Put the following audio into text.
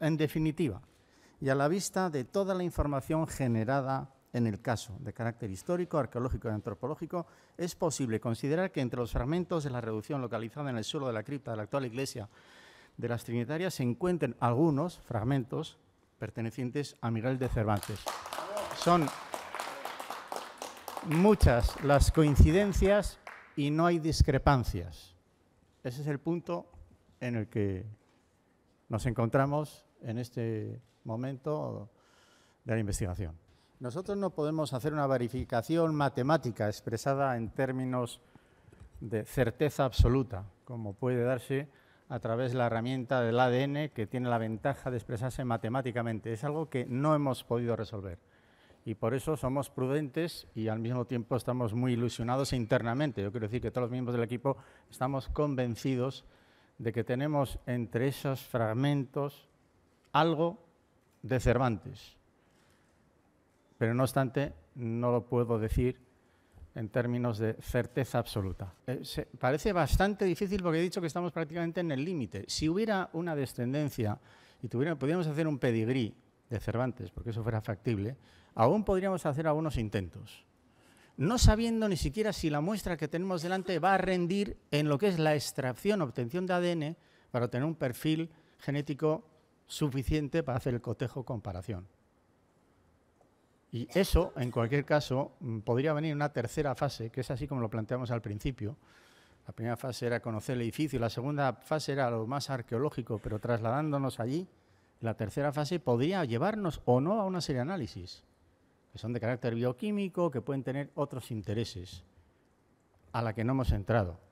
En definitiva, y a la vista de toda la información generada en el caso de carácter histórico, arqueológico y antropológico, es posible considerar que entre los fragmentos de la reducción localizada en el suelo de la cripta de la actual iglesia de las Trinitarias se encuentren algunos fragmentos pertenecientes a Miguel de Cervantes. Son muchas las coincidencias y no hay discrepancias. Ese es el punto en el que nos encontramos en este momento de la investigación. Nosotros no podemos hacer una verificación matemática expresada en términos de certeza absoluta, como puede darse a través de la herramienta del ADN que tiene la ventaja de expresarse matemáticamente. Es algo que no hemos podido resolver. Y por eso somos prudentes y al mismo tiempo estamos muy ilusionados internamente. Yo quiero decir que todos los miembros del equipo estamos convencidos de que tenemos entre esos fragmentos algo de Cervantes, pero no obstante no lo puedo decir en términos de certeza absoluta. Eh, parece bastante difícil porque he dicho que estamos prácticamente en el límite. Si hubiera una descendencia y pudiéramos hacer un pedigrí de Cervantes, porque eso fuera factible, aún podríamos hacer algunos intentos, no sabiendo ni siquiera si la muestra que tenemos delante va a rendir en lo que es la extracción, obtención de ADN, para tener un perfil genético suficiente para hacer el cotejo comparación. Y eso, en cualquier caso, mm, podría venir una tercera fase, que es así como lo planteamos al principio. La primera fase era conocer el edificio, la segunda fase era lo más arqueológico, pero trasladándonos allí, la tercera fase podría llevarnos o no a una serie de análisis, que son de carácter bioquímico, que pueden tener otros intereses a la que no hemos entrado.